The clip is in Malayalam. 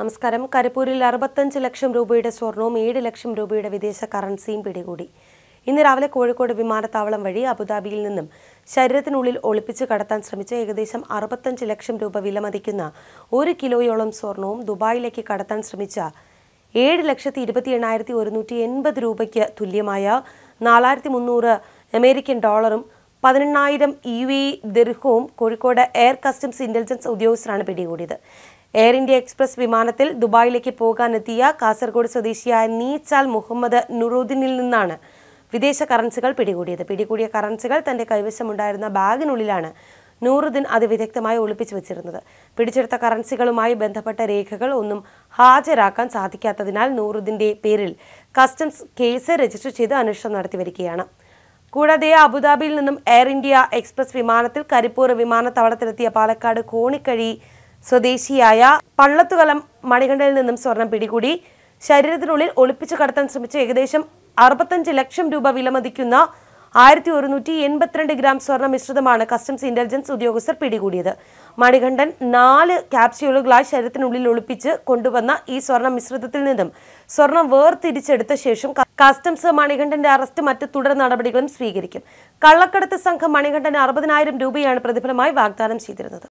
നമസ്കാരം കരിപ്പൂരിൽ അറുപത്തഞ്ച് ലക്ഷം രൂപയുടെ സ്വർണവും ഏഴ് ലക്ഷം രൂപയുടെ വിദേശ കറൻസിയും പിടികൂടി ഇന്ന് രാവിലെ കോഴിക്കോട് വിമാനത്താവളം വഴി അബുദാബിയിൽ നിന്നും ശരീരത്തിനുള്ളിൽ ഒളിപ്പിച്ച് കടത്താൻ ശ്രമിച്ച ഏകദേശം അറുപത്തഞ്ച് ലക്ഷം രൂപ വിലമതിക്കുന്ന ഒരു കിലോയോളം സ്വർണവും ദുബായിലേക്ക് കടത്താൻ ശ്രമിച്ച ഏഴ് ലക്ഷത്തി ഇരുപത്തി എണ്ണായിരത്തി ഒരുന്നൂറ്റി എൺപത് രൂപയ്ക്ക് തുല്യമായ നാലായിരത്തി മുന്നൂറ് അമേരിക്കൻ ഡോളറും പതിനെണ്ണായിരം യു എ ദിർഹവും കോഴിക്കോട് എയർ കസ്റ്റംസ് ഇന്റലിജൻസ് ഉദ്യോഗസ്ഥരാണ് പിടികൂടിയത് എയർ ഇന്ത്യ എക്സ്പ്രസ് വിമാനത്തിൽ ദുബായിലേക്ക് പോകാനെത്തിയ കാസർഗോഡ് സ്വദേശിയായ നീച്ചാൽ മുഹമ്മദ് നുറുദ്ദീനിൽ നിന്നാണ് വിദേശ കറൻസികൾ പിടികൂടിയത് പിടികൂടിയ കറൻസികൾ തന്റെ കൈവശമുണ്ടായിരുന്ന ബാഗിനുള്ളിലാണ് നൂറുദ്ദീൻ വിദഗ്ധമായി ഒളിപ്പിച്ചു വെച്ചിരുന്നത് പിടിച്ചെടുത്ത കറൻസികളുമായി ബന്ധപ്പെട്ട രേഖകൾ ഒന്നും ഹാജരാക്കാൻ സാധിക്കാത്തതിനാൽ നൂറുദ്ദീന്റെ പേരിൽ കസ്റ്റംസ് കേസ് രജിസ്റ്റർ ചെയ്ത് അന്വേഷണം നടത്തി വരികയാണ് കൂടാതെ അബുദാബിയിൽ നിന്നും എയർ ഇന്ത്യ എക്സ്പ്രസ് വിമാനത്തിൽ കരിപ്പൂർ വിമാനത്താവളത്തിലെത്തിയ പാലക്കാട് കോണിക്കഴി സ്വദേശിയായ പള്ളത്തുകലം മണികണ്ഠനിൽ നിന്നും സ്വർണം പിടികൂടി ശരീരത്തിനുള്ളിൽ ഒളിപ്പിച്ചു കടത്താൻ ശ്രമിച്ച ഏകദേശം അറുപത്തഞ്ച് ലക്ഷം രൂപ വിലമതിക്കുന്ന ആയിരത്തി ഒരുന്നൂറ്റി എൺപത്തിരണ്ട് ഗ്രാം സ്വർണ്ണ മിശ്രിതമാണ് കസ്റ്റംസ് ഇന്റലിജൻസ് ഉദ്യോഗസ്ഥർ പിടികൂടിയത് മണികണ്ഠൻ നാല് ക്യാപ്സ്യൂളുകളായി ശരീരത്തിനുള്ളിൽ ഒളിപ്പിച്ച് കൊണ്ടുവന്ന ഈ സ്വർണ്ണ മിശ്രിതത്തിൽ നിന്നും സ്വർണം വേർതിരിച്ചെടുത്ത ശേഷം കസ്റ്റംസ് മണികണ്ഠന്റെ അറസ്റ്റ് മറ്റ് തുടർ നടപടികളും സ്വീകരിക്കും കള്ളക്കടത്ത് സംഘം മണികണ്ഠന് അറുപതിനായിരം രൂപയാണ് പ്രതിഫലമായി വാഗ്ദാനം ചെയ്തിരുന്നത്